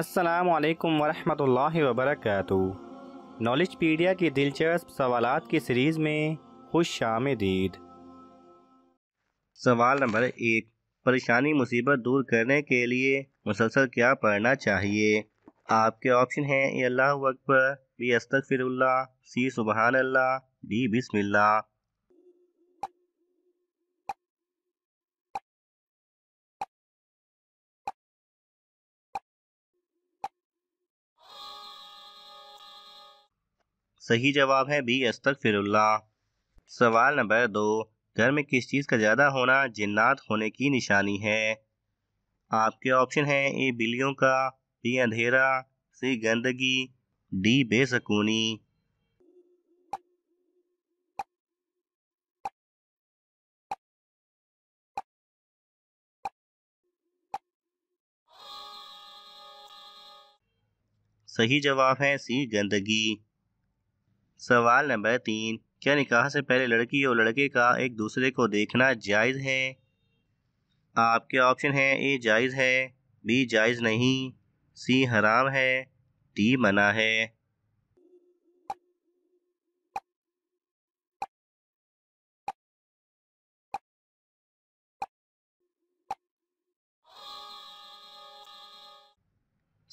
असलकम वरहमल वबरक नॉलेज पीडिया की दिलचस्प सवाल की सीरीज़ में खुश आमदीद सवाल नंबर एक परेशानी मुसीबत दूर करने के लिए मुसलसल क्या पढ़ना चाहिए आपके ऑप्शन हैं अल्लाह अकबर बी अस्तफ़िरल्ला सी सुबहानल्ला डी बिस्मिल्लाह सही जवाब है बी फिर सवाल नंबर दो घर में किस चीज़ का ज़्यादा होना जिन्नात होने की निशानी है आपके ऑप्शन हैं ए बिल्लियों का बी अंधेरा सी गंदगी डी बेसकूनी सही जवाब है सी गंदगी सवाल नंबर तीन क्या निकाह से पहले लड़की और लड़के का एक दूसरे को देखना जायज़ है आपके ऑप्शन है ए जायज़ है बी जायज़ नहीं सी हराम है डी मना है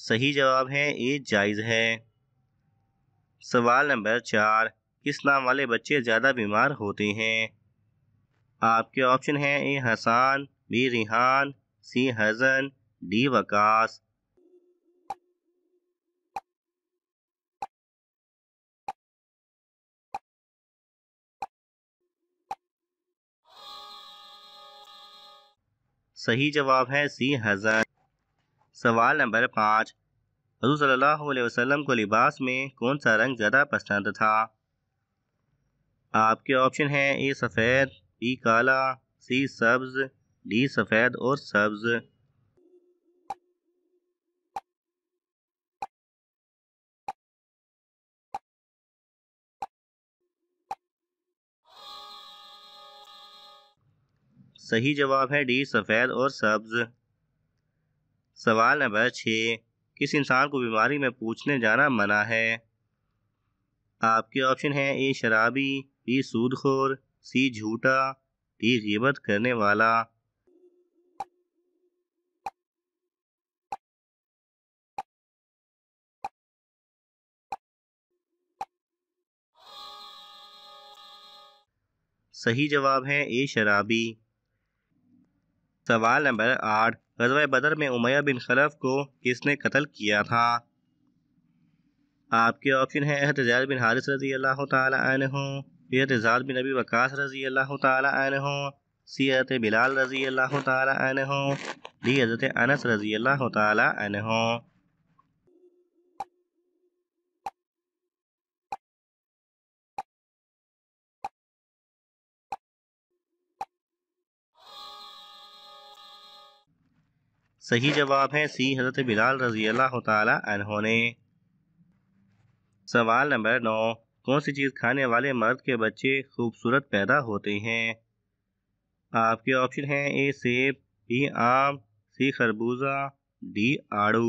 सही जवाब है ए जायज़ है सवाल नंबर चार किस नाम वाले बच्चे ज़्यादा बीमार होते हैं आपके ऑप्शन हैं A Hassan B Rihan C हजन डी वकास सही जवाब है सी हजन सवाल नंबर पाँच हजू सल्लल्लाहु अलैहि वसल्लम को लिबास में कौन सा रंग ज़्यादा पसंद था आपके ऑप्शन हैं ए सफ़ेद बी काला सी सब्ज़ डी सफ़ेद और सब्ज़ सही जवाब है डी सफ़ेद और सब्ज़ सवाल नंबर छः किस इंसान को बीमारी में पूछने जाना मना है आपके ऑप्शन हैं ए शराबी बी सूदखोर सी झूठा डी गिबत करने वाला सही जवाब है ए शराबी सवाल नंबर आठ गजवा बदर में उमैया बिन खलफ को किसने कत्ल किया था आपके ऑप्शन है एहतजाज बिन हारिस रजी अल्लाह हो एहतजाज बिन नबी वकास रजी अल्लाह तहों सी हज़रत बिलाल रजी अल्लाह हो डी हज़रत अनस रजी अल्लाह हो सही जवाब है सी हज़रत बिलाल रजी अल्लाह तहों ने सवाल नंबर नौ कौन सी चीज़ खाने वाले मर्द के बच्चे खूबसूरत पैदा होते हैं आपके ऑप्शन हैं ए सेब बी आम सी खरबूजा डी आड़ू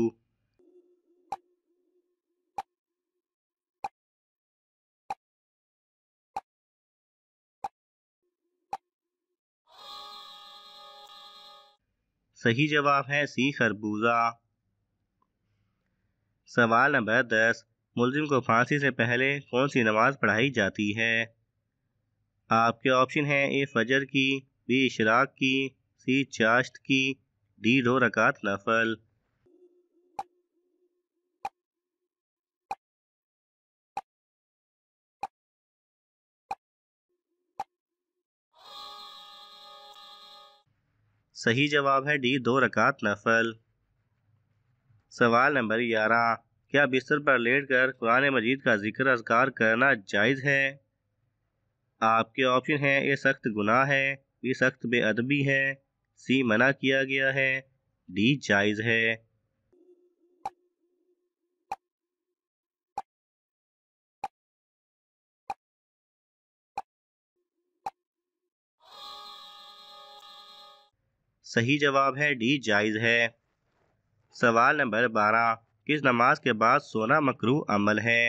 सही जवाब है सी खरबूजा सवाल नंबर दस मुलजिम को फांसी से पहले कौन सी नमाज पढ़ाई जाती है आपके ऑप्शन है ए फजर की बी इशराक की सी चाश्त की डी दो रकात नफल सही जवाब है डी दो रकात नफल सवाल नंबर ग्यारह क्या बिस्तर पर लेट कर कुरान मजीद का जिक्र अजगार करना जायज़ है आपके ऑप्शन हैं ए सख्त गुनाह है बी सख्त बेअदबी है सी मना किया गया है डी जायज़ है सही जवाब है डी जायज़ है सवाल नंबर बारह किस नमाज के बाद सोना मकरू अमल है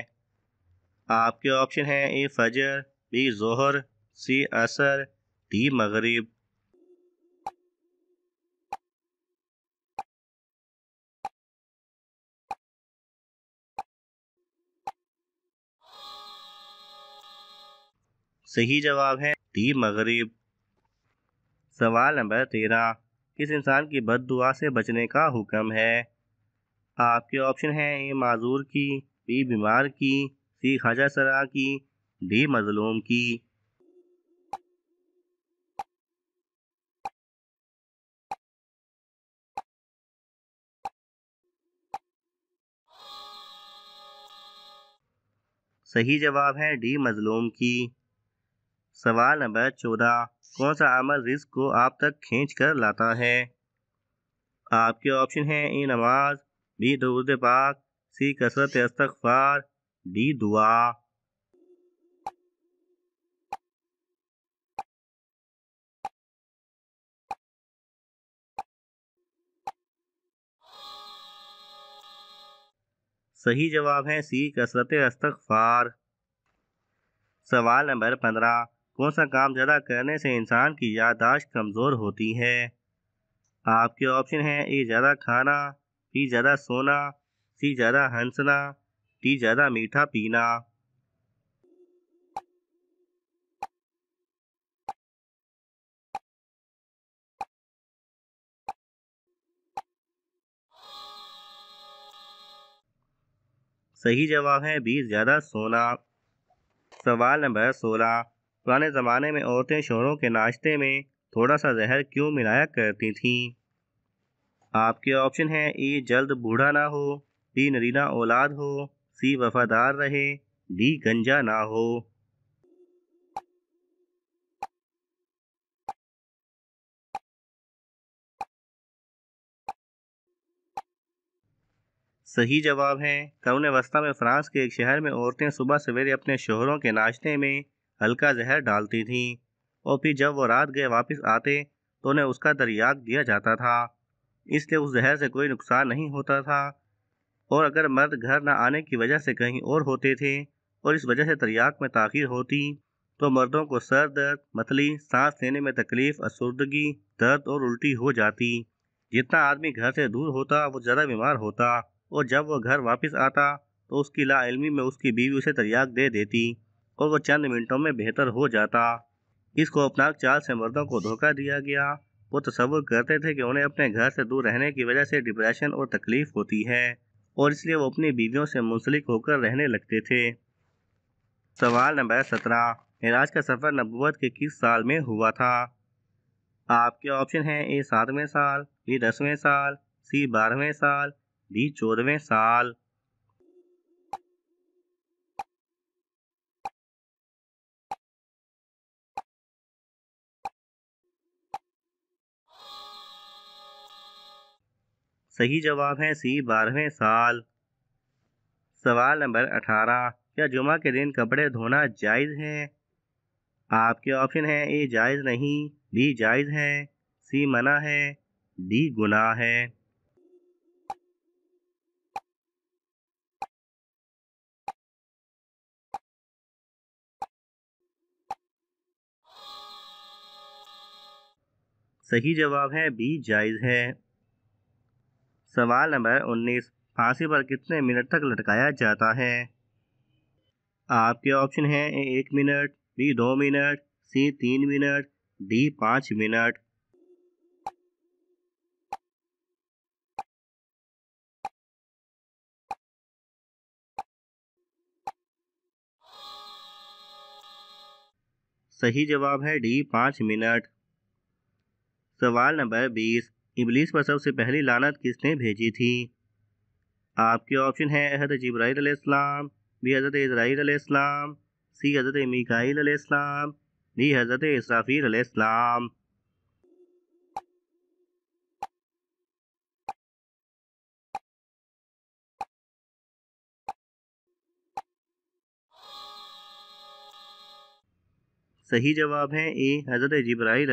आपके ऑप्शन हैं ए फजर बी जोहर सी असर डी मगरिब सही जवाब है डी मगरिब सवाल नंबर तेरह किस इंसान की बद दुआ से बचने का हुक्म है आपके ऑप्शन हैं ए माजूर की बी बीमार की सी खाजा सरा की डी मजलूम की सही जवाब है डी मजलूम की सवाल नंबर चौदह कौन सा अमल रिस्क को आप तक खींच कर लाता है आपके ऑप्शन हैं ए नमाज बी दूर पाक सी कसरत अस्तफार डी दुआ सही जवाब है सी कसरत अस्तफार सवाल नंबर पंद्रह कौन सा काम ज़्यादा करने से इंसान की याददाश्त कमज़ोर होती है आपके ऑप्शन हैं ए ज़्यादा खाना बी ज़्यादा सोना सी ज़्यादा हंसना डी ज़्यादा मीठा पीना सही जवाब है बी ज़्यादा सोना सवाल नंबर सोलह पुराने ज़माने में औरतें शोहरों के नाश्ते में थोड़ा सा जहर क्यों मिलाया करती थीं आपके ऑप्शन हैं ए जल्द बूढ़ा ना हो बी नरीना औलाद हो सी वफादार रहे डी गंजा ना हो सही जवाब है करुण अवस्था में फ्रांस के एक शहर में औरतें सुबह सवेरे अपने शोहरों के नाश्ते में हल्का जहर डालती थीं और फिर जब वो रात गए वापस आते तो उन्हें उसका दरियाग दिया जाता था इसलिए उस जहर से कोई नुकसान नहीं होता था और अगर मर्द घर न आने की वजह से कहीं और होते थे और इस वजह से दरियाग में ताखिर होती तो मर्दों को सर दर्द मतली सांस लेने में तकलीफ असुर्दगी दर्द और उल्टी हो जाती जितना आदमी घर से दूर होता वो ज़्यादा बीमार होता और जब वो घर वापस आता तो उसकी लाइलमी में उसकी बीवी उसे तरियाक दे देती और वो चंद मिनटों में बेहतर हो जाता इसको अपना चाल से मर्दों को धोखा दिया गया वो तस्वुर करते थे कि उन्हें अपने घर से दूर रहने की वजह से डिप्रेशन और तकलीफ होती है और इसलिए वो अपनी बीवियों से मुंसलिक होकर रहने लगते थे सवाल नंबर सत्रह मेराज का सफ़र नबूत के किस साल में हुआ था आपके ऑप्शन हैं ए सातवें साल बी दसवें साल सी बारहवें साल डी चौदहवें साल सही जवाब है सी बारहवें साल सवाल नंबर अठारह क्या जुमा के दिन कपड़े धोना जायज़ है आपके ऑप्शन है ए जायज़ नहीं बी जायज़ है सी मना है डी गुना है सही जवाब है बी जायज़ है सवाल नंबर उन्नीस फांसी पर कितने मिनट तक लटकाया जाता है आपके ऑप्शन हैं ए एक मिनट बी दो मिनट सी तीन मिनट डी पाँच मिनट सही जवाब है डी पाँच मिनट सवाल नंबर बीस इबलीस पर सबसे पहली लानत किसने भेजी थी आपके ऑप्शन है हज़रत जब्राईल बी हज़रत इसराइल सी हज़रत मिकाईलम इस्लाम डी हज़रत इसराफील सही जवाब है ए हज़रत जब्राईल